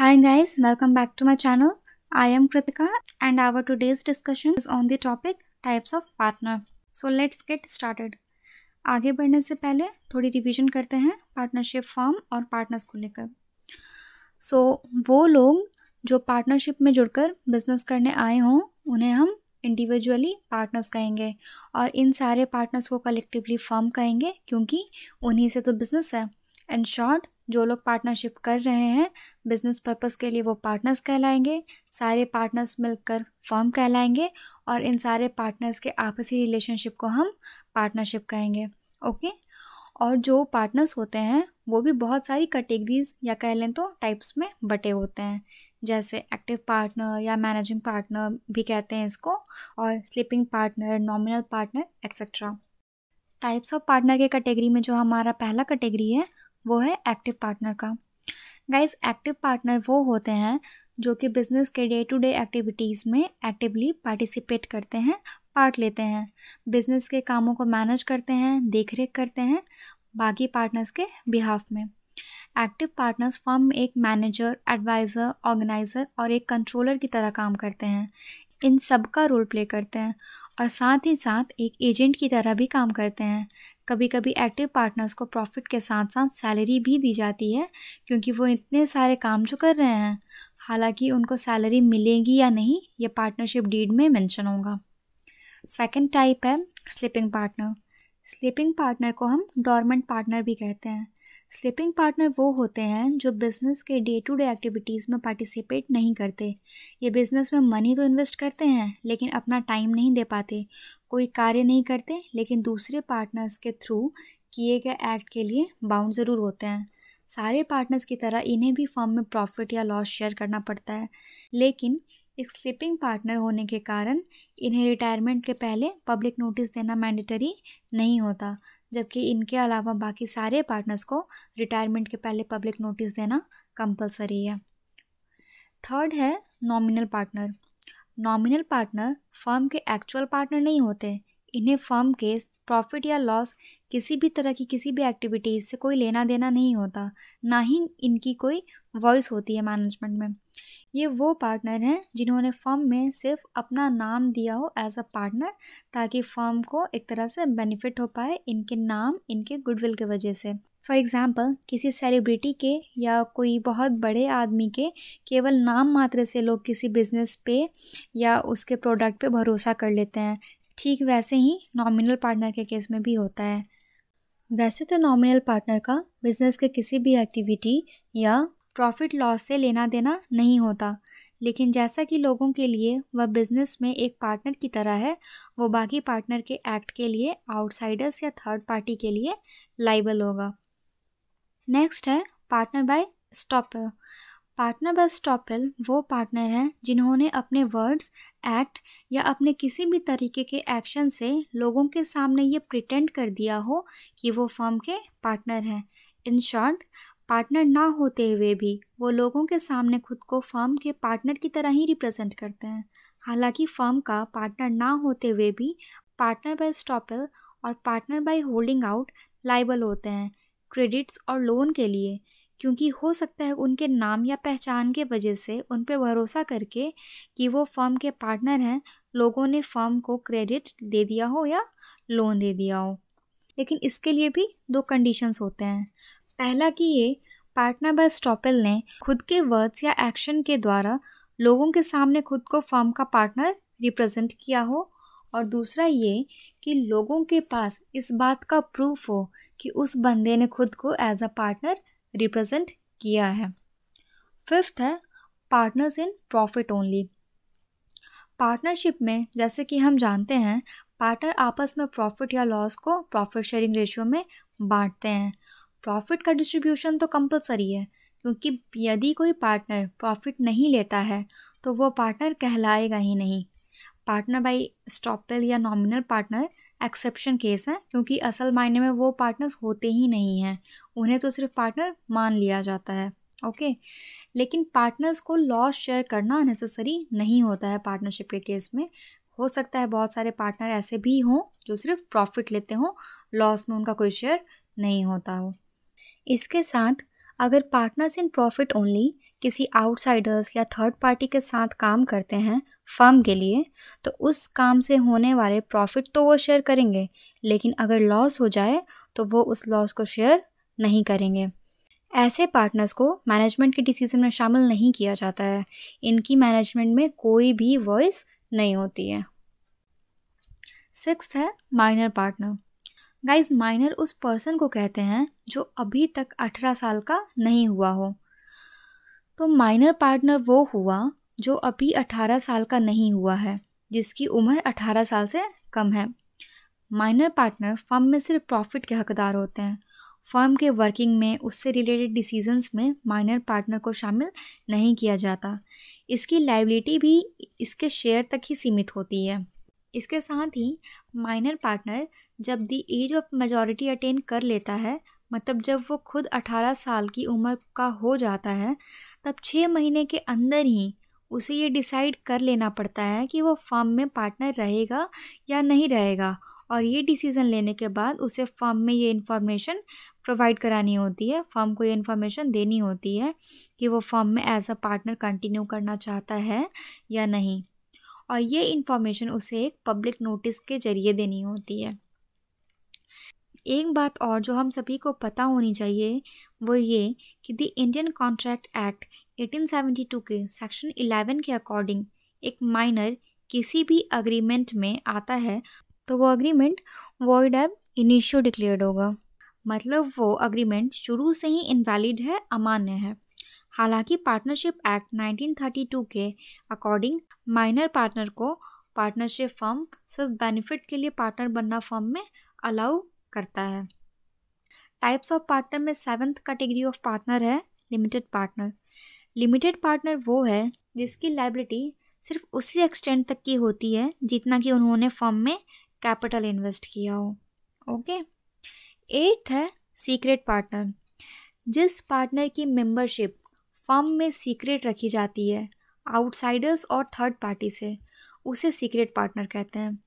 Hi guys, welcome back to my channel. I am Kritika and our today's discussion is on the topic types of partner. So let's get started. आगे बढ़ने से पहले थोड़ी revision करते हैं partnership form और partners को लेकर सो so, वो लोग जो पार्टनरशिप में जुड़कर बिजनेस करने आए हों उन्हें हम इंडिविजुअली पार्टनर्स कहेंगे और इन सारे पार्टनर्स को कलेक्टिवली फॉर्म कहेंगे क्योंकि उन्हीं से तो बिज़नेस है इन शॉर्ट जो लोग पार्टनरशिप कर रहे हैं बिजनेस पर्पस के लिए वो पार्टनर्स कहलाएंगे सारे पार्टनर्स मिलकर फॉर्म कहलाएंगे और इन सारे पार्टनर्स के आपसी रिलेशनशिप को हम पार्टनरशिप कहेंगे ओके और जो पार्टनर्स होते हैं वो भी बहुत सारी कैटेगरीज या कह लें तो टाइप्स में बटे होते हैं जैसे एक्टिव पार्टनर या मैनेजिंग पार्टनर भी कहते हैं इसको और sleeping partner nominal partner etcetera types of partner के कैटेगरी में जो हमारा पहला कैटेगरी है वो है एक्टिव पार्टनर का गाइज एक्टिव पार्टनर वो होते हैं जो कि बिजनेस के डे टू डे एक्टिविटीज़ में एक्टिवली पार्टिसिपेट करते हैं पार्ट लेते हैं बिजनेस के कामों को मैनेज करते हैं देख रेख करते हैं बाकी पार्टनर्स के बिहाफ में एक्टिव पार्टनर्स फॉर्म में एक मैनेजर एडवाइज़र ऑर्गेनाइज़र और एक कंट्रोलर की तरह काम करते हैं इन सब का रोल प्ले करते हैं और साथ ही साथ एक एजेंट की तरह भी काम करते हैं कभी कभी एक्टिव पार्टनर्स को प्रॉफिट के साथ साथ सैलरी भी दी जाती है क्योंकि वो इतने सारे काम जो कर रहे हैं हालांकि उनको सैलरी मिलेगी या नहीं ये पार्टनरशिप डीड में मेंशन होगा सेकंड टाइप है स्लीपिंग पार्टनर स्लीपिंग पार्टनर को हम डोरमेंट पार्टनर भी कहते हैं स्लीपिंग पार्टनर वो होते हैं जो बिज़नेस के डे टू डे एक्टिविटीज़ में पार्टिसिपेट नहीं करते ये बिज़नेस में मनी तो इन्वेस्ट करते हैं लेकिन अपना टाइम नहीं दे पाते कोई कार्य नहीं करते लेकिन दूसरे पार्टनर्स के थ्रू किए गए एक्ट के लिए बाउंड ज़रूर होते हैं सारे पार्टनर्स की तरह इन्हें भी फॉर्म में प्रॉफिट या लॉस शेयर करना पड़ता है लेकिन एक स्लीपिंग पार्टनर होने के कारण इन्हें रिटायरमेंट के पहले पब्लिक नोटिस देना मैंडेटरी नहीं होता जबकि इनके अलावा बाकी सारे पार्टनर्स को रिटायरमेंट के पहले पब्लिक नोटिस देना कंपलसरी है थर्ड है nominal partner nominal partner firm के एक्चुअल पार्टनर नहीं होते इन्हें फर्म के प्रॉफिट या लॉस किसी भी तरह की किसी भी एक्टिविटीज़ से कोई लेना देना नहीं होता ना ही इनकी कोई वॉइस होती है मैनेजमेंट में ये वो पार्टनर हैं जिन्होंने फर्म में सिर्फ अपना नाम दिया हो एज अ पार्टनर ताकि फर्म को एक तरह से बेनिफिट हो पाए इनके नाम इनके गुडविल की वजह से फॉर एग्ज़ाम्पल किसी सेलिब्रिटी के या कोई बहुत बड़े आदमी के केवल नाम मात्र से लोग किसी बिज़नेस पे या उसके प्रोडक्ट पे भरोसा कर लेते हैं ठीक वैसे ही नॉमिनल पार्टनर के केस में भी होता है वैसे तो नॉमिनल पार्टनर का बिजनेस के किसी भी एक्टिविटी या प्रॉफिट लॉस से लेना देना नहीं होता लेकिन जैसा कि लोगों के लिए वह बिजनेस में एक पार्टनर की तरह है वो बाकी पार्टनर के एक्ट के लिए आउटसाइडर्स या थर्ड पार्टी के लिए लाइबल होगा नेक्स्ट है partner by estoppel partner by estoppel वो पार्टनर हैं जिन्होंने अपने वर्ड्स एक्ट या अपने किसी भी तरीके के एक्शन से लोगों के सामने ये प्रिटेंड कर दिया हो कि वो फर्म के पार्टनर हैं इन शॉर्ट पार्टनर ना होते हुए भी वो लोगों के सामने खुद को फर्म के पार्टनर की तरह ही रिप्रेजेंट करते हैं हालांकि फर्म का पार्टनर ना होते हुए भी पार्टनर बाय स्टॉपल और partner by holding out liable होते हैं क्रेडिट्स और लोन के लिए क्योंकि हो सकता है उनके नाम या पहचान के वजह से उन पर भरोसा करके कि वो फर्म के पार्टनर हैं लोगों ने फर्म को क्रेडिट दे दिया हो या लोन दे दिया हो लेकिन इसके लिए भी दो कंडीशंस होते हैं पहला कि ये पार्टनर बाय स्टॉपल ने खुद के वर्ड्स या एक्शन के द्वारा लोगों के सामने खुद को फर्म का पार्टनर रिप्रेजेंट किया हो और दूसरा ये कि लोगों के पास इस बात का प्रूफ हो कि उस बंदे ने खुद को एज अ पार्टनर रिप्रेजेंट किया है फिफ्थ है partners in profit only partnership में जैसे कि हम जानते हैं पार्टनर आपस में प्रॉफिट या लॉस को प्रॉफिट शेयरिंग रेशियो में बांटते हैं प्रॉफिट का डिस्ट्रीब्यूशन तो कंपलसरी है क्योंकि यदि कोई पार्टनर प्रॉफिट नहीं लेता है तो वो पार्टनर कहलाएगा ही नहीं पार्टनर बाई स्टॉपल या नॉमिनल पार्टनर एक्सेप्शन केस हैं क्योंकि असल मायने में वो पार्टनर्स होते ही नहीं हैं उन्हें तो सिर्फ पार्टनर मान लिया जाता है ओके okay. लेकिन पार्टनर्स को लॉस शेयर करना नेसेसरी नहीं होता है पार्टनरशिप के केस में हो सकता है बहुत सारे पार्टनर ऐसे भी हों जो सिर्फ प्रॉफिट लेते हों लॉस में उनका कोई शेयर नहीं होता हो इसके साथ अगर पार्टनर्स इन प्रॉफिट ओनली किसी आउटसाइडर्स या थर्ड पार्टी के साथ काम करते हैं फर्म के लिए तो उस काम से होने वाले प्रॉफिट तो वो शेयर करेंगे लेकिन अगर लॉस हो जाए तो वो उस लॉस को शेयर नहीं करेंगे ऐसे पार्टनर्स को मैनेजमेंट के डिसीजन में शामिल नहीं किया जाता है इनकी मैनेजमेंट में कोई भी वॉइस नहीं होती है सिक्स है माइनर पार्टनर गाइज माइनर उस पर्सन को कहते हैं जो अभी तक अठारह साल का नहीं हुआ हो तो माइनर पार्टनर वो हुआ जो अभी 18 साल का नहीं हुआ है जिसकी उम्र 18 साल से कम है माइनर पार्टनर फर्म में सिर्फ प्रॉफिट के हकदार होते हैं फर्म के वर्किंग में उससे रिलेटेड डिसीजंस में माइनर पार्टनर को शामिल नहीं किया जाता इसकी लाइबिलिटी भी इसके शेयर तक ही सीमित होती है इसके साथ ही माइनर पार्टनर जब the age of majority attain कर लेता है मतलब जब वो खुद 18 साल की उम्र का हो जाता है तब छः महीने के अंदर ही उसे ये डिसाइड कर लेना पड़ता है कि वो फर्म में पार्टनर रहेगा या नहीं रहेगा और ये डिसीज़न लेने के बाद उसे फर्म में ये इन्फॉर्मेशन प्रोवाइड करानी होती है फर्म को ये इन्फॉर्मेशन देनी होती है कि वो फर्म में एज अ पार्टनर कंटिन्यू करना चाहता है या नहीं और ये इन्फॉर्मेशन उसे एक पब्लिक नोटिस के ज़रिए देनी होती है एक बात और जो हम सभी को पता होनी चाहिए वो ये कि द इंडियन कॉन्ट्रैक्ट एक्ट 1872 के सेक्शन 11 के अकॉर्डिंग एक माइनर किसी भी अग्रीमेंट में आता है तो वो agreement void ab initio declared होगा मतलब वो अग्रीमेंट शुरू से ही इनवैलिड है अमान्य है हालांकि पार्टनरशिप एक्ट 1932 के अकॉर्डिंग माइनर पार्टनर को पार्टनरशिप फर्म सिर्फ बेनिफिट के लिए पार्टनर बनना फर्म में अलाउ करता है टाइप्स ऑफ पार्टनर में सेवन्थ कैटेगरी ऑफ पार्टनर है लिमिटेड पार्टनर लिमिटेड पार्टनर वो है जिसकी लाइबिलिटी सिर्फ उसी एक्सटेंड तक की होती है जितना कि उन्होंने फॉर्म में कैपिटल इन्वेस्ट किया हो ओके एट्थ है सीक्रेट पार्टनर जिस पार्टनर की मेंबरशिप फर्म में सीक्रेट रखी जाती है आउटसाइडर्स और थर्ड पार्टी से उसे सीक्रेट पार्टनर कहते हैं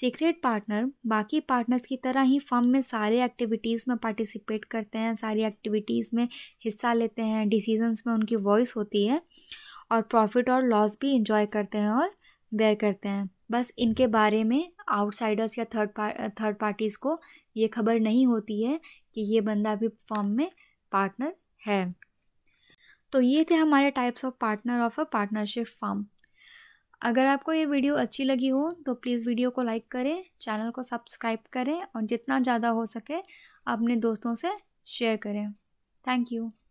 सीक्रेट पार्टनर बाकी पार्टनर्स की तरह ही फर्म में सारे एक्टिविटीज़ में पार्टिसिपेट करते हैं सारी एक्टिविटीज़ में हिस्सा लेते हैं डिसीजंस में उनकी वॉइस होती है और प्रॉफिट और लॉस भी इंजॉय करते हैं और बेयर करते हैं बस इनके बारे में आउटसाइडर्स या थर्ड पार थर्ड पार्टीज़ को ये खबर नहीं होती है कि ये बंदा भी फॉर्म में पार्टनर है तो ये थे हमारे types of partner of a partnership form अगर आपको ये वीडियो अच्छी लगी हो तो प्लीज़ वीडियो को लाइक करें चैनल को सब्सक्राइब करें और जितना ज़्यादा हो सके अपने दोस्तों से शेयर करें थैंक यू